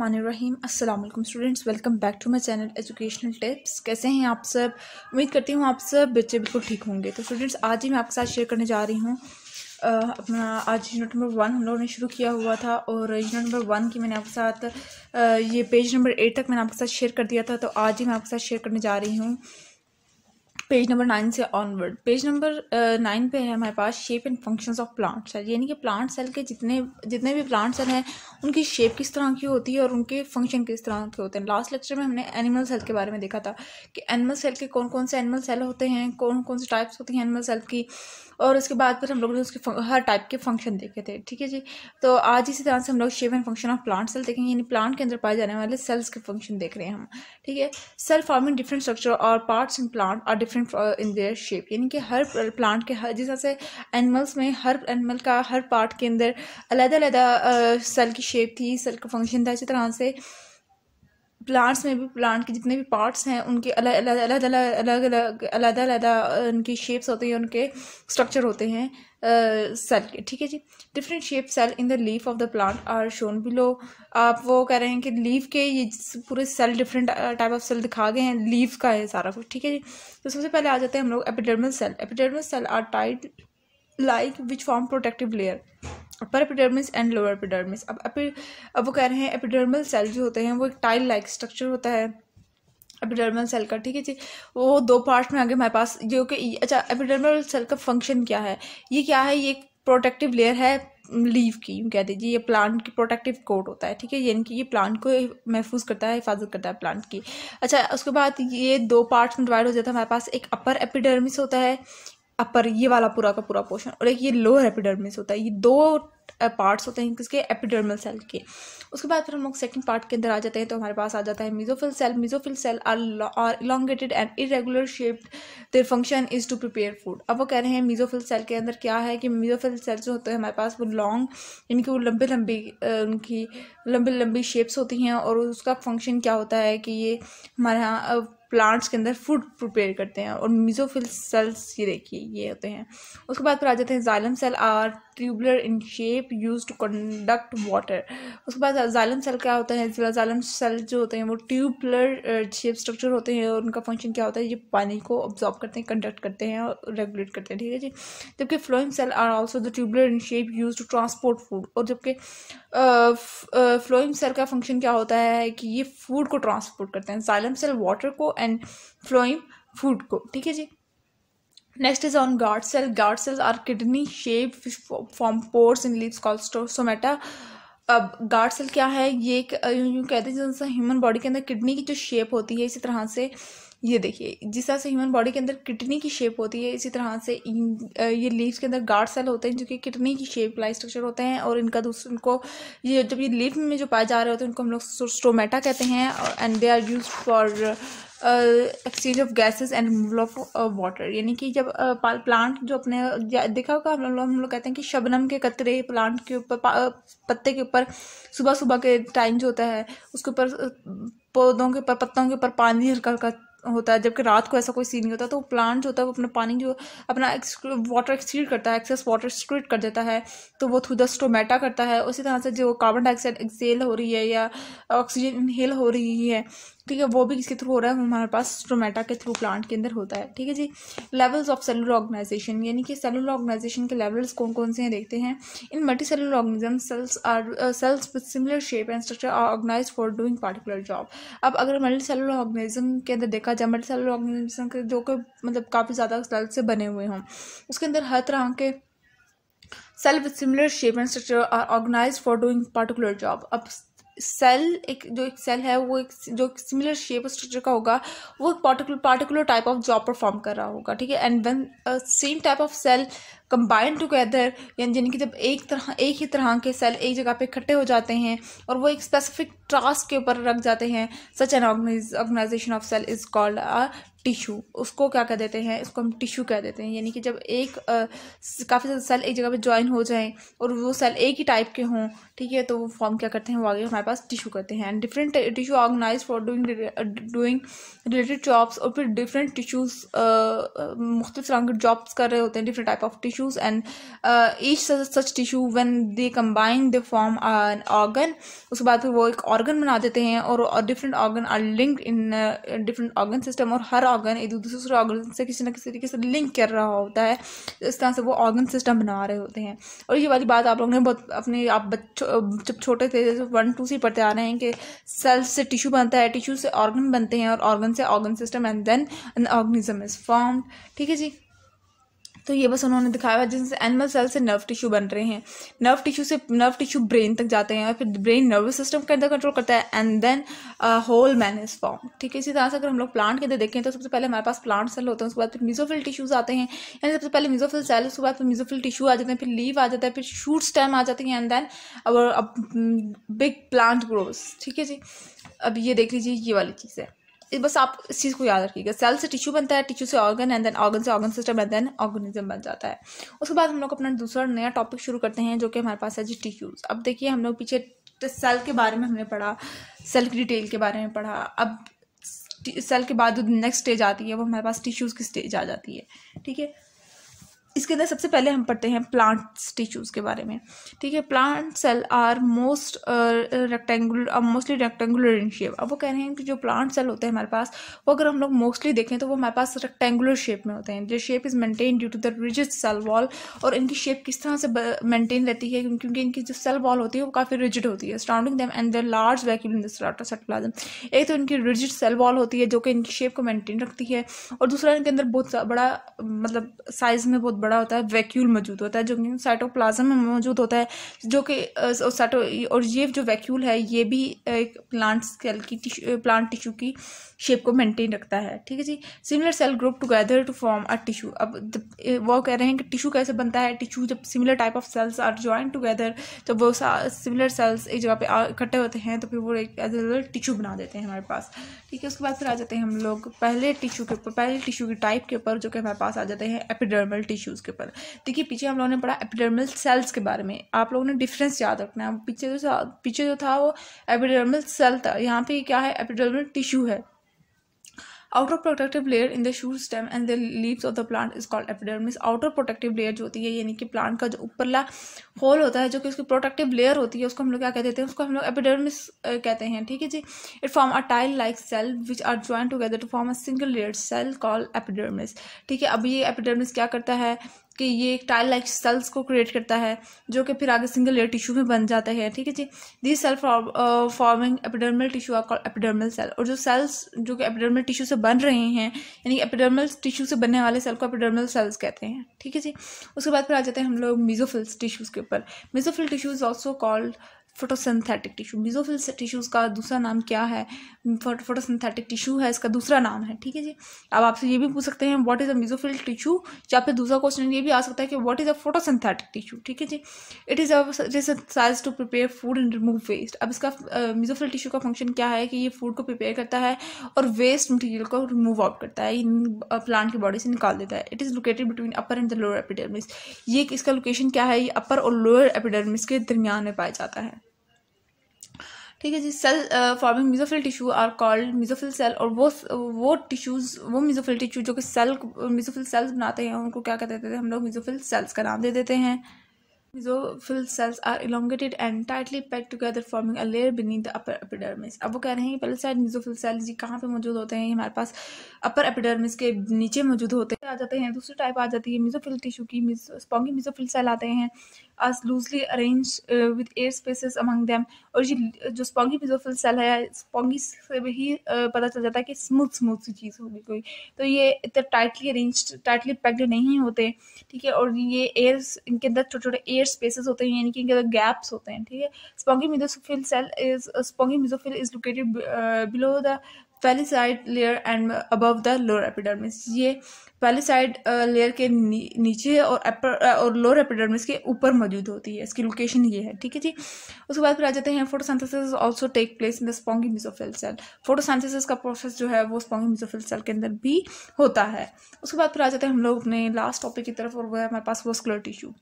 रहीम अस्सलाम वालेकुम students welcome back to my channel educational tips कैसे हैं आप सब उम्मीद करती हूँ आप सब बच्चे बिल्कुल ठीक होंगे तो स्टूडेंट्स आज ही मैं आपके साथ शेयर करने जा रही हूँ अपना आज यूनिट नंबर वन हम लोगों ने शुरू किया हुआ था और यूनिट नंबर वन की मैंने आपके साथ आ, ये पेज नंबर एट तक मैंने आपके साथ शेयर कर दिया था तो आज ही मैं आपके साथ शेयर करने जा रही हूँ पेज नंबर नाइन से ऑनवर्ड पेज नंबर नाइन पे है हमारे पास shape and functions of plant cell यानी कि प्लांट सेल के जितने जितने भी प्लांट सेल हैं उनकी शेप किस तरह की होती है और उनके फंक्शन किस तरह के होते हैं लास्ट लेक्चर में हमने एनिमल सेल के बारे में देखा था कि एनिमल सेल के कौन कौन से एनिमल सेल होते हैं कौन कौन से टाइप्स होती हैं एनिमल सेल की और उसके बाद फिर हम लोगों ने उसके हर टाइप के फंक्शन देखे थे ठीक है जी तो आज इसी तरह से हम लोग shape and function of plant cell देखेंगे यानी प्लांट के अंदर पाए जाने वाले सेल्स के फंक्शन देख रहे हैं हम ठीक है सेल फॉर्मिंग डिफरेंट स्ट्रक्चर और parts in plant are different different in their shape यानी कि हर प्लांट के हर जिस तरह से एनिमल्स में हर एनिमल का हर पार्ट के अंदर अलग अलग सेल की शेप थी सेल का फंक्शन था इसी तरह से प्लांट्स में भी प्लांट के जितने भी पार्ट्स हैं उनके अलग अलग अलग अलग अलग अलग अलग उनकी शेप्स होते हैं उनके स्ट्रक्चर होते हैं सेल के ठीक है जी different shape cell in the leaf of the plant are shown below आप वो कह रहे हैं कि लीफ के ये पूरे cell different type of cell दिखा गए हैं लीव का है सारा कुछ ठीक है जी तो सबसे पहले आ जाते हैं हम लोग epidermal cell epidermal cell are tight like which form protective layer upper epidermis and lower epidermis अब अपि अब वो कह रहे हैं एपिडर्मल सेल जो होते हैं वो एक टाइल लाइक स्ट्रक्चर होता है एपिडर्मल सेल का ठीक है जी वो दो पार्ट में आगे हमारे पास जो कि अच्छा एपिडर्मल सेल का फंक्शन क्या है ये क्या है ये एक प्रोटेक्टिव लेयर है लीव की यूँ कह दीजिए ये प्लांट की प्रोटेक्टिव कोट होता है ठीक है यानी कि ये प्लांट को महफूज करता है हिफाजत करता है प्लांट की अच्छा उसके बाद ये दो पार्ट्स में डिवाइड हो जाता है हमारे पास एक अपर एपिडर्मिस होता है अपर ये वाला पूरा का पूरा पोर्शन और एक ये लोअर एपिडर्मिस होता है ये दो पार्ट्स होते हैं किसके एपिडर्मल सेल के उसके बाद फिर हम लोग सेकंड पार्ट के अंदर आ जाते हैं तो हमारे पास आ जाता है mesophyll cell mesophyll cell are elongated and irregular shaped their function is to prepare food अब वो कह रहे हैं मिजोफिल सेल के अंदर क्या है कि मिजोफिल सेल्स जो होते हैं हमारे पास वो लॉन्ग यानी कि वो लंबे लंबे उनकी लंबी लंबी शेप्स होती हैं और उसका फंक्शन क्या होता है कि ये हमारे यहाँ प्लांट्स के अंदर फूड प्रिपेयर करते हैं और मिजोफिल सेल्स ये देखिए ये होते हैं उसके बाद फिर आ जाते हैं xylem cell are tubular in shape tape use to conduct water उसके बाद जालम सेल क्या होता है जालम सेल जो होते हैं वो ट्यूबलर शेप स्ट्रक्चर होते हैं और उनका फंक्शन क्या होता है ये पानी को ऑब्जॉर्व करते हैं कंडक्ट करते हैं और रेगुलेट करते हैं ठीक है जी जबकि phloem cell are also the tubular in shape use to transport food और जबकि फ्लोइंग सेल का फंक्शन क्या होता है कि ये फूड को ट्रांसपोर्ट करते हैं जालम सेल वाटर को एंड फ्लोइंग फूड को ठीक है जी next is on guard cell guard cells are kidney shape form pores in in call called अब गार्ड सेल क्या है ये एक यूँ कहते हैं जिस ह्यूमन बॉडी के अंदर किडनी की जो शेप होती है इसी तरह से ये देखिए जिस तरह से ह्यूमन बॉडी के अंदर किडनी की शेप होती है इसी तरह से ये लीव्स के अंदर गार्ड सेल होते हैं जो कि किडनी की शेप लाइफ स्ट्रक्चर होते हैं और इनका दूसरा उनको ये जब ये लीव में जो पाए जा रहे होते हैं उनको हम लोग स्टोमेटा कहते हैं and they are use for exchange of gases and removal of water यानी कि जब uh, प्लांट जो अपने देखा होगा हम लोग हम लोग कहते हैं कि शबनम के कतरे प्लांट के ऊपर पत्ते के ऊपर सुबह सुबह के टाइम जो होता है उसके ऊपर पौधों के ऊपर पत्तों के ऊपर पानी हल्का हल्का होता है जबकि रात को ऐसा कोई सीन नहीं होता तो प्लांट जो होता है वो अपना पानी जो अपना वाटर एक्सक्रीट करता है एक्सेस वाटर एक्सक्रीट कर देता है तो वो थ्रू द स्टोमेटा करता है उसी तरह से जो कार्बन डाइऑक्साइड एक्सेल हो रही है या ऑक्सीजन इनहेल हो रही है ठीक है वो भी किसके थ्रू हो रहा है हमारे पास स्ट्रोमेटा के थ्रू प्लांट के अंदर होता है ठीक है जी लेवल्स ऑफ सेलुलर ऑर्गेनाइजेशन यानी कि सेलुलर ऑर्गेनाइजेशन के लेवल्स कौन कौन से हैं देखते हैं in multi cellular organism cells are cells with similar shape and structure are organize for doing particular job अब अगर मल्टी सेलुलर ऑर्गेनिज्म के अंदर देखा जाए मल्टी सेलुलर ऑर्गेनिज्म के जो कि मतलब काफ़ी ज़्यादा सेल्स से बने हुए हों उसके अंदर हर तरह के cell with similar shape and structure are organize for doing particular job अब सेल एक जो एक सेल है वो एक जो सिमिलर शेप स्ट्रक्चर का होगा वो एक particular particular type of job perform कर रहा होगा ठीक है and one same type of cell combined together यानी यानी कि जब एक तरह एक ही तरह के सेल एक जगह पे इकट्ठे हो जाते हैं और वो एक स्पेसिफिक टास्क के ऊपर रख जाते हैं such an organization of cell is called a tissue उसको क्या कह देते हैं इसको हम टिश्यू कह देते हैं यानी कि जब एक काफ़ी ज़्यादा सेल एक जगह पे ज्वाइन हो जाएं और वो सेल एक ही टाइप के हों ठीक है तो वो फॉर्म क्या करते हैं वो आगे हमारे पास टिश्यू करते हैं different tissue organize for doing doing related jobs और फिर डिफरेंट टिश्यूज़ मुख्त रंग के जॉब्स कर रहे होते हैं different type of tissues and each such tissue one they combine the form an organ उसके बाद फिर वो एक ऑर्गन बना देते हैं और different organ are link in different organ system और हर ऑर्गन एक दूसरे ऑर्गन से किसी ना किसी तरीके से लिंक कर रहा होता है इस तरह से वो ऑर्गन सिस्टम बना रहे होते हैं और ये वाली बात आप लोगों ने बहुत अपने आप बच्चों जब छोटे थे जैसे वन टू से पढ़ते आ रहे हैं कि सेल्स से टिश्यू बनता है टिश्यू से ऑर्गन बनते हैं और ऑर्गन से organ system and then an organism is form ठीक है जी तो ये बस उन्होंने दिखाया हुआ जिनसे एनिमल सेल से नर्व टिश्यू बन रहे हैं नर्व टिश्यू से नर्व टिश्यू ब्रेन तक जाते हैं और फिर ब्रेन नर्वस सिस्टम के अंदर कंट्रोल करता है and then whole man is form ठीक है इसी तरह से अगर हम लोग प्लांट के अंदर देखें तो सबसे पहले हमारे पास प्लांट सेल होते हैं उसके बाद फिर मिजोफिल टिश्यूज आते हैं यानी सबसे पहले मिजोफिल सेल उसके बाद फिर मिजोफिल टिश्यू आ जाते हैं फिर लीव आ जाता है फिर शूट स्टेम आ जाती है एंड देन अब बिग प्लांट ग्रोथ ठीक है जी अब ये देख लीजिए ये वाली चीज़ है बस आप इस चीज़ को याद रखिएगा सेल से टिश्यू बनता है टिश्यू से ऑर्गन एंड देन ऑर्गन से organ system and then organism बन जाता है उसके बाद हम लोग अपना दूसरा नया टॉपिक शुरू करते हैं जो कि हमारे पास है जी टिश्यूज़ अब देखिए हम लोग पीछे सेल तो के बारे में हमने पढ़ा सेल की डिटेल के बारे में पढ़ा अब सेल के बाद जो नेक्स्ट स्टेज आती है वो हमारे पास टिश्यूज़ की स्टेज आ जाती है ठीक है इसके अंदर सबसे पहले हम पढ़ते हैं प्लांट्स टिश्यूज़ के बारे में ठीक है plant cell are most rectangular mostly rectangular in shape अब वो कह रहे हैं कि जो प्लांट सेल होते हैं हमारे पास वो अगर हम लोग मोस्टली देखें तो वो हमारे पास रेक्टेंगुलर शेप में होते हैं जो shape is maintain due to the rigid cell wall और इनकी शेप किस तरह से मेंटेन रहती है क्योंकि इनकी जो सेल वॉल होती है वो काफ़ी रिजिड होती है surrounding them and their large vacuum in plasm एक तो इनकी रिजिड सेल वॉल होती है जो कि इनकी शेप को मेनटेन रखती है और दूसरा इनके अंदर बहुत बड़ा मतलब साइज़ में बहुत बड़ा होता है वैक्यूल मौजूद होता है जो कि साइटोप्लाज्म में मौजूद होता है जो कि साइटो और ये जो वैक्यूल है ये भी एक प्लांट सेल की टिशू प्लांट टिश्यू की शेप को मेंटेन रखता है ठीक है जी similar cell group together to form a tissue अब वो कह रहे हैं कि टिशू कैसे बनता है टिशू जब similar type of cells are join together जब वो सिमिलर सेल्स एक जगह पे इकट्ठे होते हैं तो फिर वो एक टिशू बना देते हैं हमारे पास ठीक है उसके बाद फिर आ जाते हैं हम लोग पहले टिशू के ऊपर पहले टिशू की टाइप के ऊपर जो कि हमारे पास आ जाते हैं एपिडर्मल टिश्यू टिश्यूज़ के ऊपर देखिए पीछे हम लोगों ने पढ़ा एपिडर्मल सेल्स के बारे में आप लोगों ने डिफरेंस याद रखना है पीछे जो पीछे जो था वो एपिडर्मल सेल था यहाँ पे क्या है एपिडर्मल टिश्यू है outer protective layer in the shoot stem and the leaves of the plant is called epidermis outer protective layer जो होती है यानी कि प्लांट का जो ऊपरला होल होता है जो कि उसकी प्रोटेक्टिव लेयर होती है उसको हम लोग क्या कहते हैं तो उसको हम लोग एपिडर्मिस कहते हैं ठीक है जी it form a tile like cell which are join together to form a single layer cell call epidermis ठीक है अब ये एपिडर्मिस क्या करता है कि ये एक टाइल लाइक सेल्स को क्रिएट करता है जो कि फिर आगे सिंगल लेयर टिश्यू में बन जाते हैं ठीक है जी the cell forming epidermal tissue are called epidermal cell और जो सेल्स जो कि एपिडर्मल टिश्यू से बन रहे हैं यानी एपिडर्मल टिश्यू से बनने वाले सेल को एपिडर्मल सेल्स कहते हैं ठीक है जी उसके बाद फिर आ जाते हैं हम लोग मीजोफिल्स टिश्यूज़ के ऊपर mesophyll tissues also called photosynthetic tissue mesophyll tissues का दूसरा नाम क्या है फोटोसिंथेटिक टिश्यू है इसका दूसरा नाम है ठीक है जी अब आपसे ये भी पूछ सकते हैं what is a mesophyll tissue या फिर दूसरा क्वेश्चन ये भी आ सकता है कि what is a photosynthetic tissue ठीक है जी it is as to prepare food and remove waste अब इसका मिजोफिल uh, टिश्यू का फंक्शन क्या है कि ये फूड को प्रिपेयर करता है और वेस्ट मटीरियल को रिमूव आउट करता है प्लांट की बॉडी से निकाल देता है it is located between upper and the lower epidermis ये इसका लोकेशन क्या है ये अपर और लोअर एपिडर्मिस के दरमियान में पाया जाता है ठीक है जी cell forming mesophyll tissue are called mesophyll cell और वो वो टिश्यूज़ वो मिजोफिल टिश्यू जो कि सेल मिजोफिल सेल्स बनाते हैं उनको क्या कहते हैं हम लोग मिजोफिल सेल्स का नाम दे देते हैं mesophyll cells are elongated and tightly pack together forming a layer beneath the upper epidermis अब वो कह रहे हैं पहले साइड मिजोफिल सेल्स जी कहाँ पे मौजूद होते हैं हमारे पास अपर एपिडर्मिस के नीचे मौजूद होते हैं आ जाते हैं दूसरी टाइप आ जाती है मिजोफिल टिश्यू की स्पॉन्गी मिजोफिल सेल आते हैं are loosely arrange uh, air spaces among them और ये जो स्पॉन्गी पिजोफिल सेल है स्पोंगी से भी uh, पता चल जाता है कि स्मूथ स्मूथ सी चीज़ होगी कोई तो ये इतना टाइटली अरेंज टाइटली पैक्ड नहीं होते ठीक है और ये एयर इनके अंदर छोटे छोटे एयर स्पेसिस होते हैं यानी कि इनके अंदर गैप्स होते हैं ठीक है spongy mesophyll cell is spongy mesophyll is located below the palisade layer and above the lower epidermis ये पेलिसाइड लेयर uh, के नीचे और अपर uh, और लोअर एपिडर्मिस के ऊपर मौजूद होती है इसकी लोकेशन ये है ठीक है जी उसके बाद फिर आ जाते हैं photosynthesis also take place in the spongy mesophyll cell photosynthesis का प्रोसेस जो है वो स्पॉन्गी मिसोफिल सेल के अंदर भी होता है उसके बाद फिर आ जाते हैं हम लोग अपने लास्ट टॉपिक की तरफ और वो है हमारे पास vascular tissue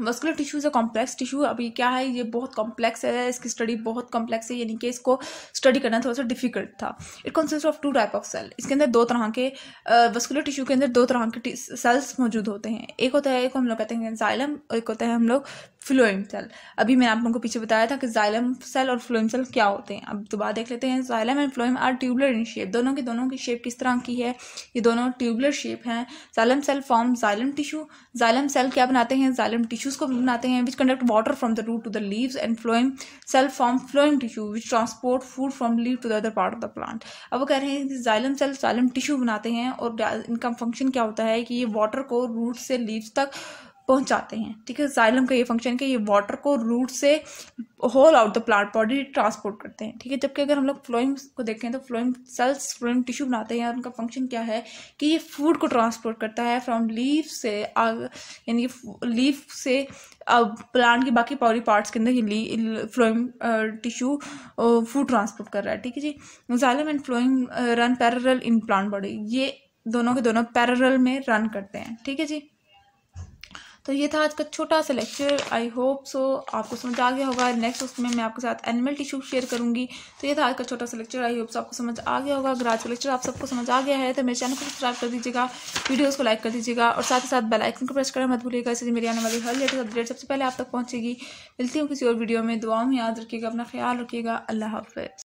vascular tissue is a complex tissue अभी क्या है ये बहुत कॉम्प्लेक्स है इसकी स्टडी बहुत कॉम्प्लेक्स है यानी कि इसको स्टडी करना थोड़ा सा डिफिकल्ट था it consist of two type of cell इसके अंदर दो तरह के वस्कुलर टिश्यू के अंदर दो तरह के सेल्स मौजूद होते हैं एक होता है एक हम लोग कहते हैं जाइलम और एक होता है हम लोग फ्लोइम सेल अभी मैंने आप लोगों को पीछे बताया था कि जाइलम सेल और फ्लोइम सेल क्या होते हैं अब दोबारा देख लेते हैं xylem and phloem are tubular in shape दोनों के दोनों की शेप किस तरह की है ये दोनों ट्यूबुलर शेप हैं xylem cell form xylem tissue xylem cell क्या बनाते हैं जाइलम टिश्यू टिश्यूज को बनाते हैं which conduct water from the root to the leaves and phloem cell form phloem tissue which transport food from leave to the other part of the plant अब वो कह रहे हैं जाइलम सेल जाइलम टिश्यू बनाते हैं और इनका function क्या होता है कि ये वाटर को रूट से लीव्स तक पहुंचाते हैं ठीक है जाइलम का ये फंक्शन कि ये वाटर को रूट से whole out the plant body transport करते हैं ठीक है जबकि अगर हम लोग फ्लोइम को देखें तो फ्लोइम सेल्स फ्लोइम टिश्यू बनाते हैं और उनका फंक्शन क्या है कि ये फूड को ट्रांसपोर्ट करता है फ्रॉम लीव से यानी कि लीव से प्लांट की बाकी बॉडी पार्ट्स के अंदर ये फ्लोइम टिश्यू फूड ट्रांसपोर्ट कर रहा है ठीक है जी xylem and phloem run parallel in plant body ये दोनों के दोनों पैरल में रन करते हैं ठीक है जी तो ये था आज का छोटा सा लेक्चर आई होप सो आपको समझ आ गया होगा नेक्स्ट उसमें मैं आपके साथ एनिमल टिश्यू शेयर करूंगी तो ये था आज का छोटा सा लेक्चर आई होप सो आपको समझ आ गया होगा अगर आज का लेक्चर आप सबको समझ आ गया है तो मेरे चैनल को सब्सक्राइब कर दीजिएगा वीडियोज़ को लाइक कर दीजिएगा और साथ ही साथ बेलाइकन को प्रेस करना मत भूलिएगा इसलिए मेरी आने वाली हर लेटेस्ट अपडेट सबसे पहले आप तक पहुँचेगी मिलती हूँ किसी और वीडियो में दुआओं में याद रखिएगा अपना ख्याल रखिएगा अल्लाह हाफ